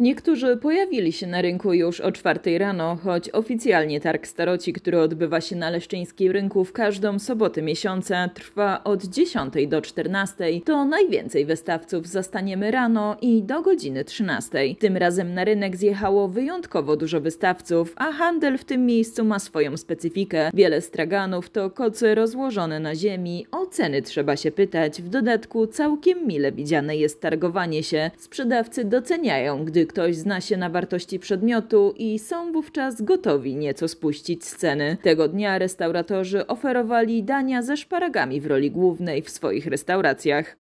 Niektórzy pojawili się na rynku już o czwartej rano, choć oficjalnie targ staroci, który odbywa się na Leszczyńskim Rynku w każdą sobotę miesiąca, trwa od 10 do 14. To najwięcej wystawców zastaniemy rano i do godziny 13. Tym razem na rynek zjechało wyjątkowo dużo wystawców, a handel w tym miejscu ma swoją specyfikę. Wiele straganów to kocy rozłożone na ziemi, ceny trzeba się pytać. W dodatku całkiem mile widziane jest targowanie się. Sprzedawcy doceniają, gdy ktoś zna się na wartości przedmiotu i są wówczas gotowi nieco spuścić ceny. Tego dnia restauratorzy oferowali dania ze szparagami w roli głównej w swoich restauracjach.